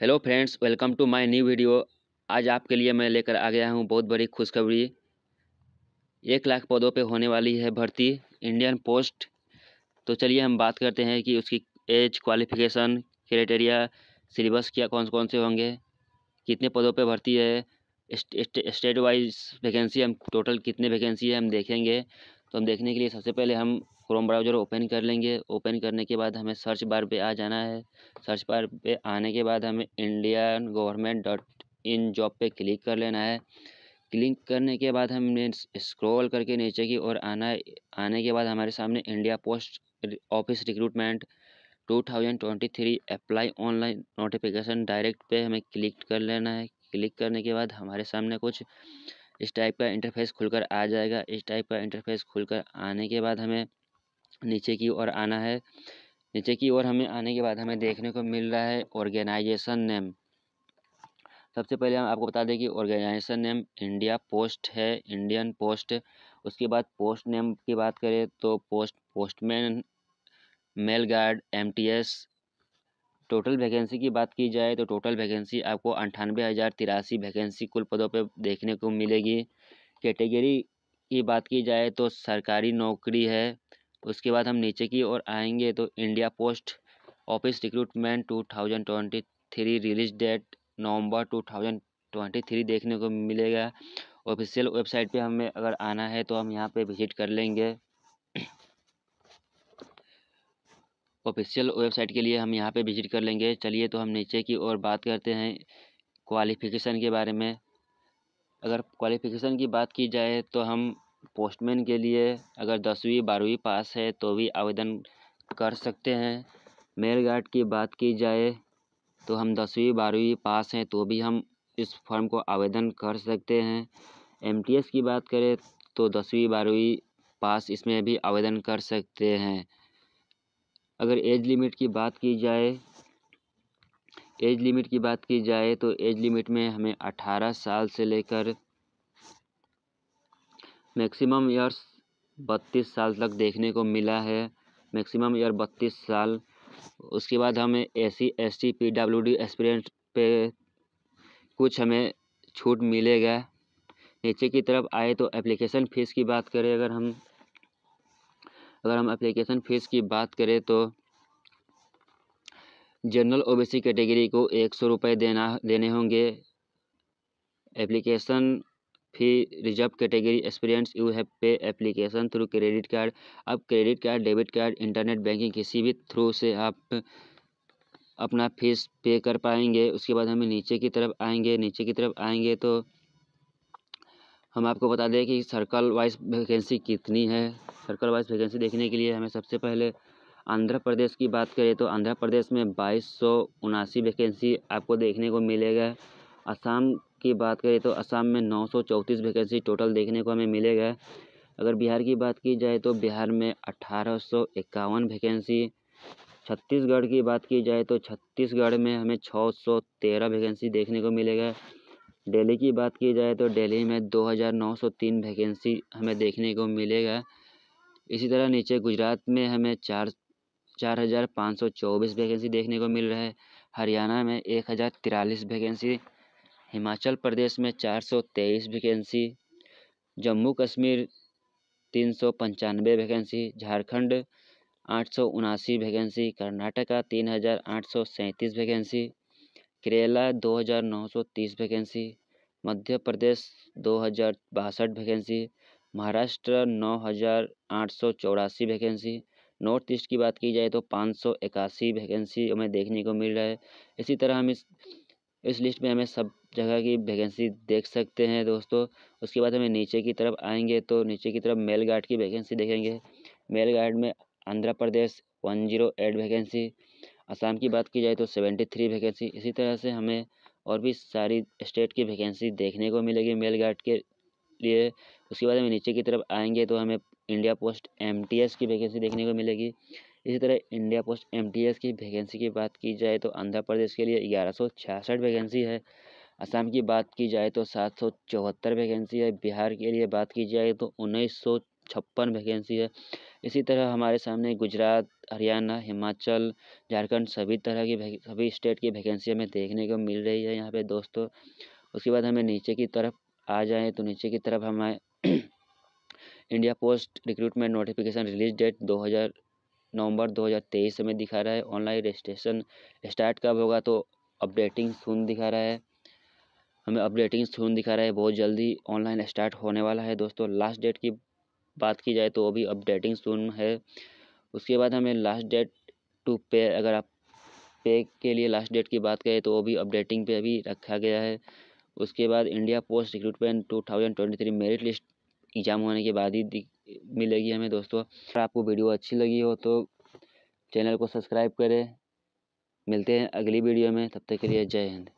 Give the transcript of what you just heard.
hello friends welcome to my new video आज आपके लिए मैं लेकर आ गया हूं बहुत बड़ी खुशखबरी एक लाख पदों पे होने वाली है भर्ती इंडियन पोस्ट तो चलिए हम बात करते हैं कि उसकी एज क्वालिफिकेशन क्राइटेरिया सिलेबस क्या कौन कौन से होंगे कितने पदों पे भर्ती है स्टेट वाइज वैकेंसी हम टोटल कितने वैकेंसी है हम देखेंगे तो हम देखने के लिए सबसे पहले हम क्रोम ब्राउज़र ओपन कर लेंगे ओपन करने के बाद हमें सर्च बार पे आ जाना है सर्च बार पे आने के बाद हमें Indian government dot in job पे क्लिक कर लेना है क्लिक करने के बाद हमने स्क्रॉल करके नीचे की ओर आना है आने के बाद हमारे सामने India post office recruitment two thousand twenty three apply online notification direct पे हमें क्लिक कर लेना है क्लिक करने के बाद हमारे सामने कुछ इस टाइप का इंटरफेस खुलकर आ जाएगा इस टाइप का इंटरफेस खुलकर आने के बाद हमें नीचे की ओर आना है नीचे की ओर हमें आने के बाद हमें देखने को मिल रहा है ऑर्गेनाइजेशन नेम सबसे पहले हम आपको बता दें कि ऑर्गेनाइजेशन नेम इंडिया पोस्ट है इंडियन पोस्ट उसके बाद पोस्ट नेम की बात करें तो post postman mail guard M total vacancy की बात की जाए तो टोटल वैकेंसी आपको अंठानवे हज़ार तिरासी वैकेंसी कुल पदों पर देखने को मिलेगी कैटेगरी की बात की जाए तो सरकारी नौकरी है उसके बाद हम नीचे की ओर आएंगे तो India post office recruitment two thousand twenty three release date November two thousand twenty three देखने को मिलेगा ऑफिशियल वेबसाइट पे हमें अगर आना है तो हम यहाँ पे विजिट कर लेंगे ऑफिशियल वेबसाइट के लिए हम यहाँ पे विजिट कर लेंगे चलिए तो हम नीचे की ओर बात करते हैं क्वालिफ़िकेशन के बारे में अगर क्वालिफ़िकेशन की बात की जाए तो हम पोस्टमैन के लिए अगर दसवीं बारहवीं पास है तो भी आवेदन कर सकते हैं मेल गार्ड की बात की जाए तो हम दसवीं बारहवीं पास हैं तो भी हम इस फॉर्म को आवेदन कर सकते हैं एम टी एस की बात करें तो दसवीं बारहवीं पास इसमें भी आवेदन कर सकते हैं अगर एज लिमिट की बात की जाए एज लिमिट की बात की जाए तो एज लिमिट में हमें अठारह साल से लेकर मैक्सिमम ईयर्स बत्तीस साल तक देखने को मिला है मैक्सिमम ईयर बत्तीस साल उसके बाद हमें A C S T P W D experience पे कुछ हमें छूट मिलेगा नीचे की तरफ आए तो एप्लीकेशन फ़ीस की बात करें अगर हम अगर हम एप्लीकेशन फ़ीस की बात करें तो जनरल ओबीसी कैटेगरी को एक सौ रुपये देना देने होंगे application fee reserve category experience you have pay application through credit card अब credit card debit card internet banking किसी भी थ्रू से आप अपना फीस पे कर पाएंगे उसके बाद हमें नीचे की तरफ आएंगे नीचे की तरफ आएंगे तो हम आपको बता दें कि सर्कल वाइज वैकेंसी कितनी है सर्कल वाइज वैकेंसी देखने के लिए हमें सबसे पहले आंध्र प्रदेश की बात करें तो आंध्र प्रदेश में बाईस सौ उनासी वैकेंसी आपको देखने को मिलेगा असम की बात करें तो असम में नौ सौ चौंतीस वैकेंसी टोटल देखने को हमें मिलेगा अगर बिहार की बात की जाए तो बिहार में अठारह सौ इक्यावन वैकेंसी छत्तीसगढ़ की बात की जाए तो छत्तीसगढ़ में हमें छः सौ तेरह वैकेंसी देखने को मिलेगा दिल्ली की बात की जाए तो दिल्ली में दो हज़ार नौ सौ तीन वैकेंसी हमें देखने को मिलेगा इसी तरह नीचे गुजरात में हमें चार चार हज़ार पाँच सौ चौबीस वैकेंसी देखने को मिल रहा है हरियाणा में एक हज़ार तिरालीस वैकेंसी हिमाचल प्रदेश में चार सौ तेईस वैकेंसी जम्मू कश्मीर तीन सौ पंचानवे वैकेंसी झारखंड आठ सौ उनासी वैकेंसी कर्नाटका तीन हज़ार आठ सौ सैंतीस वैकेंसी केरला दो हज़ार नौ सौ तीस वैकेंसी मध्य प्रदेश दो हज़ार बासठ वैकेंसी महाराष्ट्र नौ हज़ार आठ सौ चौरासी वैकेंसी नॉर्थ ईस्ट की बात की जाए तो पाँच सौ इक्यासी वैकेंसी हमें देखने को मिल रहा है इसी तरह हम इस इस लिस्ट में हमें सब जगह की वैकेंसी देख सकते हैं दोस्तों उसके बाद हमें नीचे की तरफ आएंगे तो नीचे की तरफ मेल गार्ड की वैकेंसी देखेंगे मेल गार्ड में Andhra Pradesh one zero eight vacancy Assam की बात की जाए तो सेवेंटी थ्री वैकेंसी इसी तरह से हमें और भी सारी स्टेट की वैकेंसी देखने को मिलेगी मेल गार्ड के लिए उसके बाद हमें नीचे की तरफ आएंगे तो हमें इंडिया पोस्ट एम की वैकेंसी देखने को मिलेगी इसी तरह इंडिया पोस्ट एम की वैकेंसी की बात की जाए तो आंध्र प्रदेश के लिए ग्यारह सौ छियासठ वैकेंसी है असम की बात की जाए तो सात सौ चौहत्तर वैकेंसी है बिहार के लिए बात की जाए तो उन्नीस सौ छप्पन वैकेंसी है इसी तरह हमारे सामने गुजरात हरियाणा हिमाचल झारखंड सभी तरह की सभी स्टेट की वैकेंसी हमें देखने को मिल रही है यहाँ पर दोस्तों उसके बाद हमें नीचे की तरफ आ जाएँ तो नीचे की तरफ हमें India post recruitment notification release date दो हज़ार नवंबर 2023 में दिखा रहा है ऑनलाइन रजिस्ट्रेशन स्टार्ट कब होगा तो अपडेटिंग सुन दिखा रहा है हमें अपडेटिंग सुन दिखा रहा है बहुत जल्दी ऑनलाइन स्टार्ट होने वाला है दोस्तों लास्ट डेट की बात की जाए तो वो भी अपडेटिंग सुन है उसके बाद हमें लास्ट डेट टू पे अगर आप पे के लिए लास्ट डेट की बात करें तो वो भी अपडेटिंग पे अभी रखा गया है उसके बाद India post recruitment two thousand twenty three merit list exam होने के बाद ही मिलेगी हमें दोस्तों अगर आपको वीडियो अच्छी लगी हो तो चैनल को सब्सक्राइब करें मिलते हैं अगली वीडियो में तब तक के लिए जय हिंद